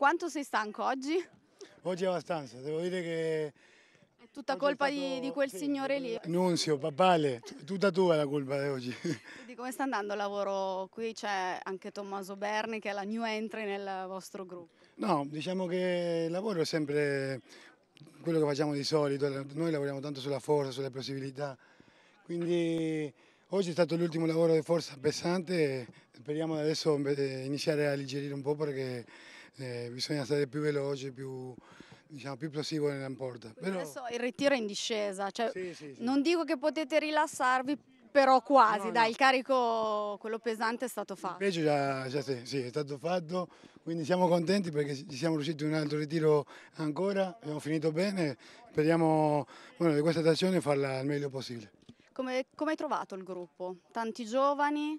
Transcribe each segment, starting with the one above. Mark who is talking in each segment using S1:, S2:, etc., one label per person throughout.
S1: Quanto sei stanco oggi?
S2: Oggi abbastanza, devo dire che...
S1: È tutta colpa è stato... di, di, quel sì, signore lì?
S2: Nunzio, papale, tutta tua la colpa di oggi. Quindi
S1: come sta andando il lavoro qui? C'è anche Tommaso Berni che è la new entry nel vostro gruppo.
S2: No, diciamo che il lavoro è sempre quello che facciamo di solito, noi lavoriamo tanto sulla forza, sulle possibilità, quindi oggi è stato l'ultimo lavoro di forza pesante, speriamo adesso eh, iniziare a alleggerire un po' perché eh, bisogna stare più veloci, più, diciamo, più prossivo nella porta. Però... Adesso
S1: il ritiro è in discesa, cioè, sì, sì, sì. non dico che potete rilassarvi, però quasi, no, dai, no. il carico, quello pesante è stato fatto.
S2: Invece già, già sì, è stato fatto, quindi siamo contenti perché ci siamo riusciti un altro ritiro ancora, abbiamo finito bene, speriamo bueno, di questa stagione farla al meglio possibile.
S1: Come, come hai trovato il gruppo? Tanti giovani?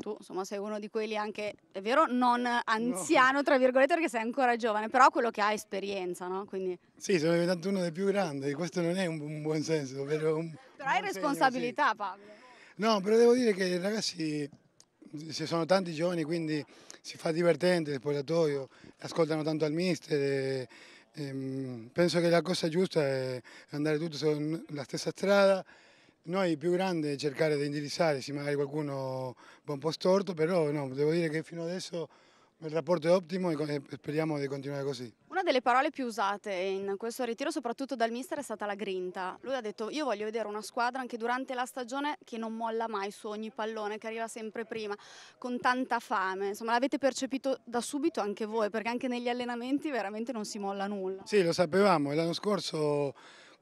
S1: tu insomma sei uno di quelli anche, è vero, non anziano, no. tra virgolette, perché sei ancora giovane, però quello che ha esperienza, no? Quindi...
S2: Sì, sono diventato uno dei più grandi, questo non è un, buon senso, però... Un,
S1: però hai responsabilità, segno, sì. Pablo.
S2: No, però devo dire che i ragazzi, ci sono tanti giovani, quindi si fa divertente il spogliatoio, ascoltano tanto al mister. E, e, ehm, penso che la cosa giusta è andare tutti sulla stessa strada noi più grande è cercare di indirizzare, se magari qualcuno va un po' storto, però no, devo dire che fino adesso il rapporto è ottimo e speriamo di continuare così.
S1: Una delle parole più usate in questo ritiro, soprattutto dal mister, è stata la grinta. Lui ha detto io voglio vedere una squadra anche durante la stagione che non molla mai su ogni pallone, che arriva sempre prima, con tanta fame. Insomma, l'avete percepito da subito anche voi, perché anche negli allenamenti veramente non si molla nulla.
S2: Sì, lo sapevamo, l'anno scorso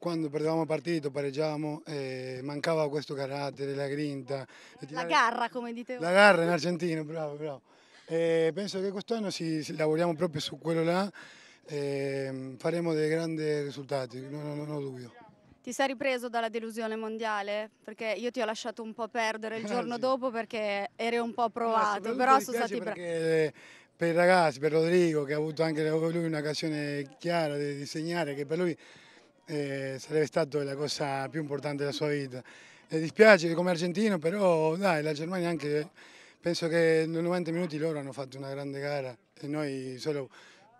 S2: quando perdevamo partito, pareggiavamo, eh, mancava questo carattere, la grinta. La
S1: garra come dite voi. La garra in
S2: argentino, bravo, bravo. Eh, penso che quest'anno si, si, lavoriamo proprio su quello là, eh, faremo dei grandi risultati, non, non ho dubbio.
S1: Ti sei ripreso dalla delusione mondiale? Perché io ti ho lasciato un po' perdere il ah, giorno dopo perché eri un po' provato, no, però sono stati bravi.
S2: Eh, per i ragazzi, per Rodrigo che ha avuto anche lui un'occasione chiara di, di segnare, che per lui eh, sarebbe stata la cosa più importante della sua vita. Mi eh, dispiace come argentino, però dai, la Germania anche, penso che nei 90 minuti loro hanno fatto una grande gara e noi solo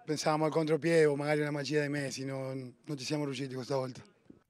S2: pensavamo al contropiede o magari una magia dei mesi, no, non ci siamo riusciti questa volta.